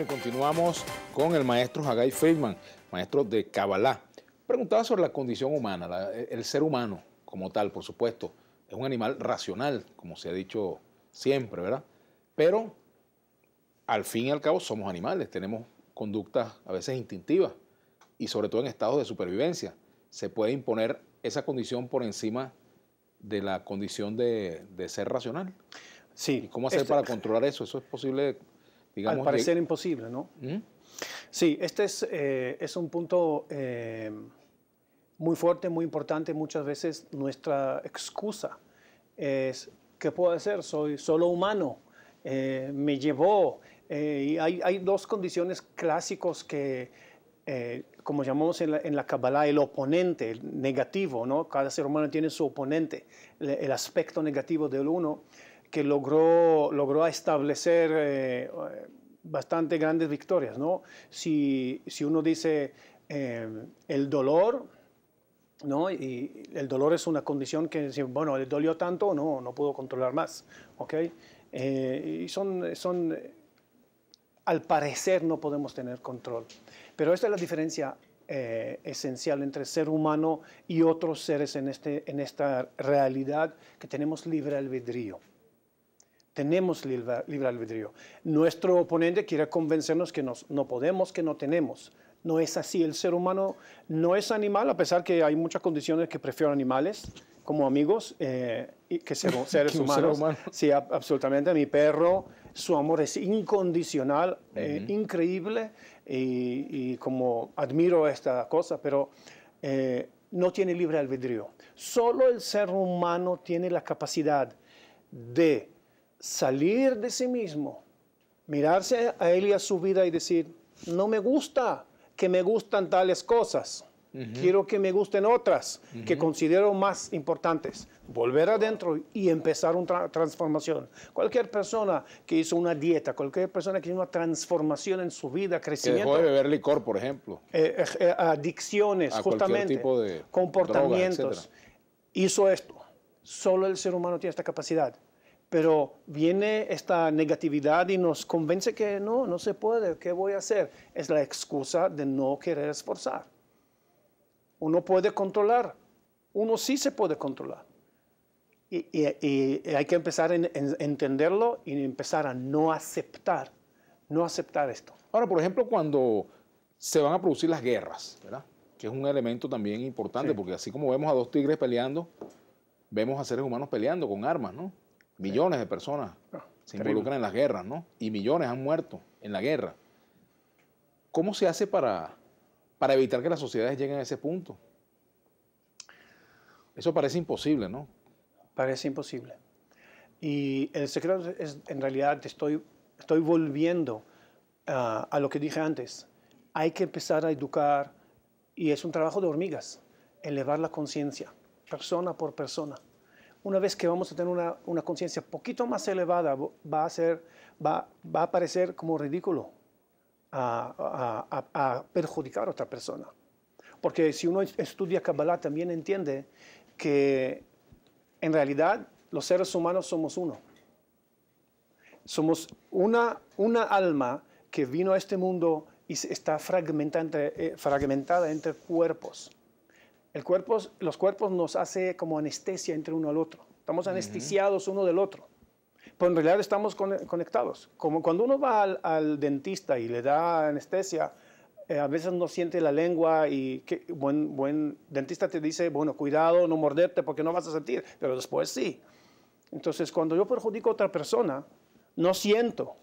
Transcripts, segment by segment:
y continuamos con el maestro Hagai Friedman, maestro de Kabbalah. Preguntaba sobre la condición humana, el ser humano como tal, por supuesto. Es un animal racional, como se ha dicho siempre, ¿verdad? Pero al fin y al cabo somos animales, tenemos conductas a veces instintivas y sobre todo en estados de supervivencia. Se puede imponer esa condición por encima de la condición de, ser racional. Sí. ¿Y cómo hacer este para controlar eso? ¿Eso es posible al parecer imposible, ¿no? ¿Mm? Sí, este es, eh, es un punto eh, muy fuerte, muy importante. Muchas veces nuestra excusa es, ¿qué puedo hacer? Soy solo humano, eh, me llevó. y hay, hay, dos condiciones clásicos que, como llamamos en la, en la Kabbalah, el oponente, el negativo, ¿no? Cada ser humano tiene su oponente, el, el aspecto negativo del uno que logró, logró establecer eh, bastante grandes victorias. ¿no? Si, si uno dice em, el dolor, ¿no? y el dolor es una condición que, bueno, le dolió tanto, no, no pudo controlar más. ¿okay? Eh, y son, son, al parecer no podemos tener control. Pero esta es la diferencia eh, esencial entre ser humano y otros seres en, este, en esta realidad que tenemos libre albedrío tenemos libre, albedrío. Nuestro oponente quiere convencernos que no podemos, que no tenemos. No es así. El ser humano no es animal, a pesar que hay muchas condiciones que prefiero animales como amigos eh, que seres humanos. Sí, absolutamente. Mi perro, su amor es incondicional, eh, increíble, y, como admiro esta cosa, pero eh, no tiene libre albedrío. Solo el ser humano tiene la capacidad de salir de sí mismo, mirarse a él y a su vida y decir, no me gusta que me gustan tales cosas. Quiero que me gusten otras que considero más importantes. Volver adentro y empezar una transformación. Cualquier persona que hizo una dieta, cualquier persona que hizo una transformación en su vida, crecimiento. Que dejó de beber licor, por ejemplo. Eh, eh, eh, adicciones, justamente. Tipo de comportamientos. hizo esto. Solo el ser humano tiene esta capacidad. Pero viene esta negatividad y nos convence que no, no se puede, ¿qué voy a hacer? Es la excusa de no querer esforzar. Uno puede controlar, uno sí se puede controlar. Y, hay que empezar a entenderlo y empezar a no aceptar, no aceptar esto. Ahora, por ejemplo, cuando se van a producir las guerras, ¿verdad? que es un elemento también importante, porque así como vemos a dos tigres peleando, vemos a seres humanos peleando con armas, ¿no? Millones de personas ah, se involucran en las guerras, ¿no? Y millones han muerto en la guerra. ¿Cómo se hace para, para evitar que las sociedades lleguen a ese punto? Eso parece imposible, ¿no? Parece imposible. Y el secreto es, en realidad, estoy, estoy volviendo ah, a lo que dije antes. Hay que empezar a educar, y es un trabajo de hormigas, elevar la conciencia, persona por persona una vez que vamos a tener una, una conciencia poquito más elevada, va a, va, a parecer como ridículo a, perjudicar a otra persona. Porque si uno estudia Kabbalah también entiende que en realidad los seres humanos somos uno. Somos una, una alma que vino a este mundo y está eh, fragmentada entre cuerpos los cuerpos nos hace como anestesia entre uno al otro. Estamos anestesiados uno del otro. Pero en realidad estamos conectados. Como cuando uno va al, dentista y le da anestesia, eh, a veces no siente la lengua y buen, buen dentista te dice, bueno, cuidado, no morderte porque no vas a sentir, pero después sí. Entonces, cuando yo perjudico a otra persona, no siento.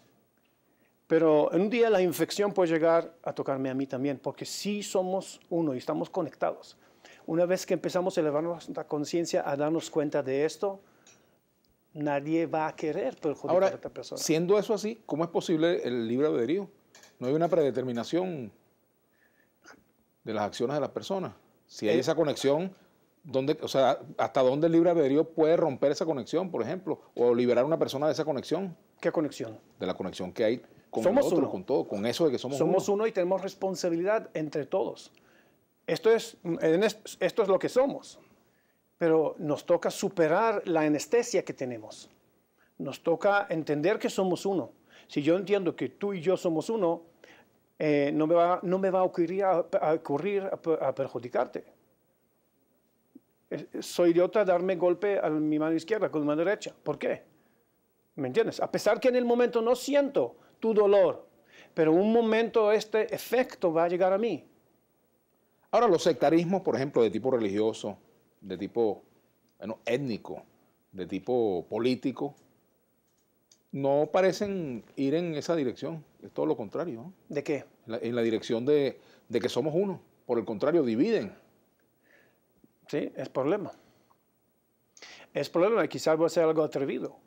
Pero en un día la infección puede llegar a tocarme a mí también, porque sí somos uno y estamos conectados. Una vez que empezamos a elevar nuestra conciencia, a darnos cuenta de esto, nadie va a querer perjudicar a otra persona. Siendo eso así, ¿cómo es posible el libre albedrío? No hay una predeterminación de las acciones de las personas. Si hay eh, esa conexión, ¿hasta dónde el libre albedrío puede romper esa conexión, por ejemplo? O liberar a una persona de esa conexión. ¿Qué conexión? De la conexión que hay con somos con todo, con eso de que somos uno. Somos uno y tenemos responsabilidad entre todos. Esto es, lo que somos, pero nos toca superar la anestesia que tenemos. Nos toca entender que somos uno. Si yo entiendo que tú y yo somos uno, eh, no, me va, a ocurrir a, perjudicarte. Soy idiota darme golpe a mi mano izquierda con mi mano derecha. ¿Por qué? ¿Me entiendes? A pesar que en el momento no siento tu dolor, pero en un momento este efecto va a llegar a mí. Ahora, los sectarismos, por ejemplo, de tipo religioso, de tipo étnico, de tipo político, no parecen ir en esa dirección. Es todo lo contrario. ¿De qué? En la, dirección de, de, que somos uno. Por el contrario, dividen. Sí, es problema. Es problema. Quizás va a ser algo atrevido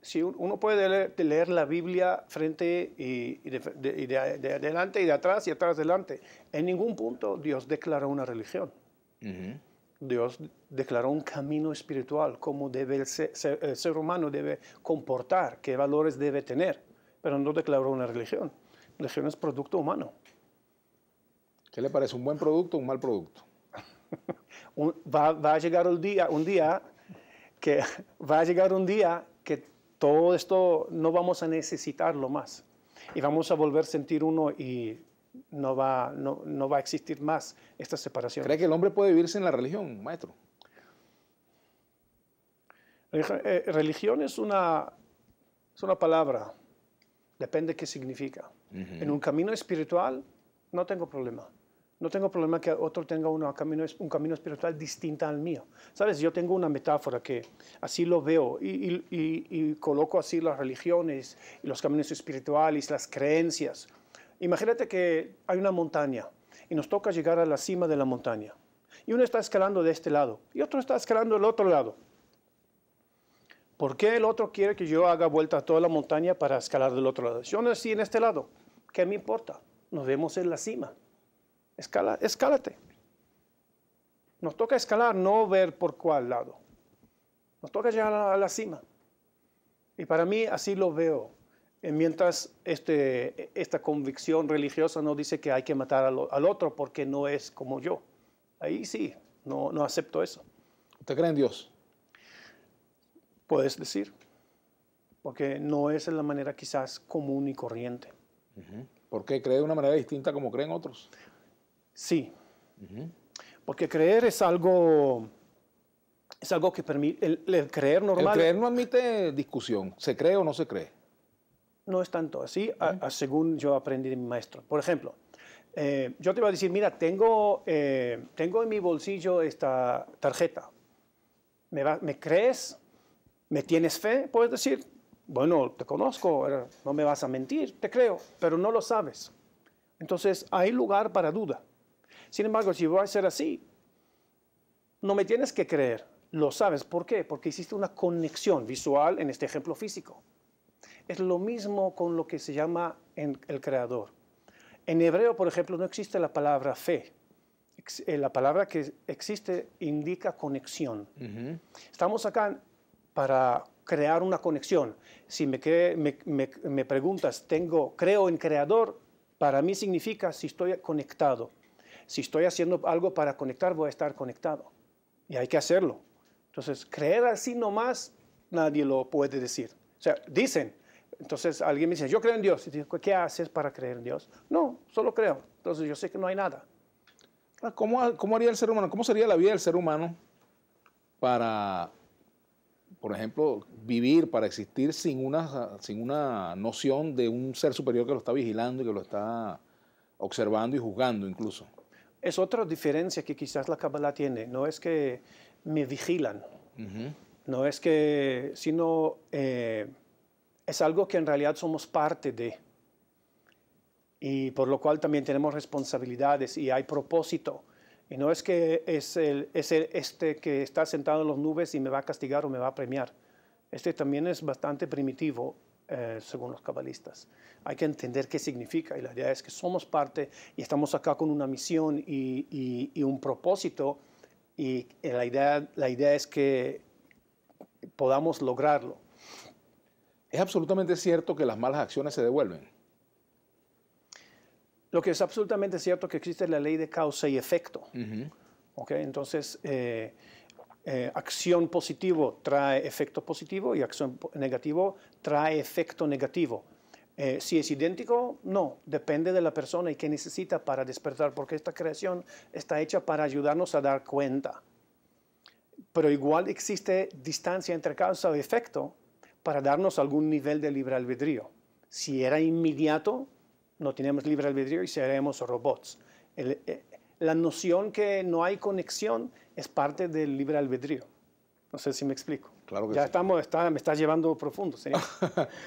si uno puede leer, la Biblia frente y, de, adelante y de atrás y atrás adelante, en ningún punto Dios declaró una religión. Dios declaró un camino espiritual, cómo debe el ser, humano debe comportar, qué valores debe tener, pero no declaró una religión. Religión es producto humano. ¿Qué le parece? ¿Un buen producto o un mal producto? va, a llegar día, un día que va a llegar un día todo esto no vamos a necesitarlo más y vamos a volver a sentir uno y no va, no, va a existir más esta separación. ¿Cree que el hombre puede vivirse en la religión, maestro? Eh, religión es una, una palabra, depende qué significa. En un camino espiritual no tengo problema. No tengo problema que otro tenga un camino espiritual distinto al mío. Sabes, yo tengo una metáfora que así lo veo y, coloco así las religiones, y los caminos espirituales, las creencias. Imagínate que hay una montaña y nos toca llegar a la cima de la montaña. Y uno está escalando de este lado y otro está escalando del otro lado. ¿Por qué el otro quiere que yo haga vuelta a toda la montaña para escalar del otro lado? Yo nací en este lado. ¿Qué me importa? Nos vemos en la cima. Escala, escálate. Nos toca escalar, no ver por cuál lado. Nos toca llegar a la, cima. Y para mí así lo veo. Eh, mientras este, esta convicción religiosa no dice que hay que matar al, otro porque no es como yo. Ahí sí, no, acepto eso. ¿Usted cree en Dios? Puedes decir, porque no es en la manera quizás común y corriente. ¿Por qué cree de una manera distinta como creen otros? Sí. Porque creer es algo, es algo que permite, el, creer normal. El creer no admite discusión, se cree o no se cree. No es tanto así, según yo aprendí de mi maestro. Por ejemplo, eh, yo te iba a decir, mira, tengo, eh, tengo en mi bolsillo esta tarjeta. ¿Me crees? ¿Me tienes fe? Puedes decir, bueno, te conozco, no me vas a mentir, te creo, pero no lo sabes. Entonces hay lugar para duda. Sin embargo, si voy a ser así, no me tienes que creer. Lo sabes. ¿Por qué? Porque existe una conexión visual en este ejemplo físico. Es lo mismo con lo que se llama en el creador. En hebreo, por ejemplo, no existe la palabra fe. Eh, la palabra que existe indica conexión. Estamos acá para crear una conexión. Si me, me preguntas, tengo, creo en creador, para mí significa si estoy conectado. Si estoy haciendo algo para conectar, voy a estar conectado. Y hay que hacerlo. Entonces, creer así nomás, nadie lo puede decir. O sea, dicen. Entonces alguien me dice, yo creo en Dios. Y digo, ¿qué haces para creer en Dios? No, solo creo. Entonces yo sé que no hay nada. Ah, ¿Cómo, haría el ser humano? ¿Cómo sería la vida del ser humano para, por ejemplo, vivir, para existir sin una, sin una noción de un ser superior que lo está vigilando y que lo está observando y juzgando incluso? Es otra diferencia que quizás la Kabbalah tiene. No es que me vigilan. No es que, sino eh, es algo que en realidad somos parte de. Y por lo cual también tenemos responsabilidades y hay propósito. Y no es que es, el, es este que está sentado en las nubes y me va a castigar o me va a premiar. Este también es bastante primitivo eh, según los cabalistas. Hay que entender qué significa y la idea es que somos parte y estamos acá con una misión y, y, un propósito y eh, la idea, la idea es que podamos lograrlo. Es absolutamente cierto que las malas acciones se devuelven. Lo que es absolutamente cierto es que existe la ley de causa y efecto. ¿Okay? Entonces, eh, eh, acción positivo trae efecto positivo y acción negativo trae efecto negativo. Eh, si es idéntico, no, depende de la persona y qué necesita para despertar, porque esta creación está hecha para ayudarnos a dar cuenta. Pero igual existe distancia entre causa y efecto para darnos algún nivel de libre albedrío. Si era inmediato, no tenemos libre albedrío y seremos robots. Eh, la noción que no hay conexión es parte del libre albedrío. No sé si me explico. Claro que ya estamos, me está llevando profundo,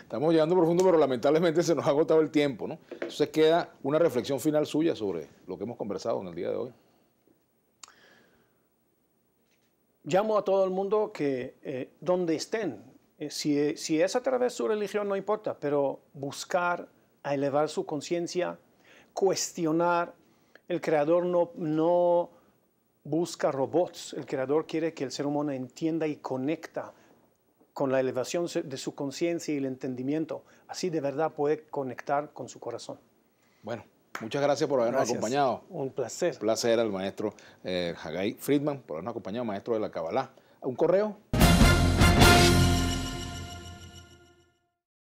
estamos llevando profundo, pero lamentablemente se nos ha agotado el tiempo, ¿no? Entonces queda una reflexión final suya sobre lo que hemos conversado en el día de hoy. Llamo a todo el mundo que eh, donde estén, eh, si, si es a través de su religión, no importa, pero buscar a elevar su conciencia, cuestionar el creador no, busca robots, el creador quiere que el ser humano entienda y conecta con la elevación de su conciencia y el entendimiento. Así de verdad puede conectar con su corazón. Bueno, Muchas gracias por habernos acompañado. Un placer. Un placer al maestro eh, Friedman por habernos acompañado, maestro de la Kabbalah. ¿Un correo?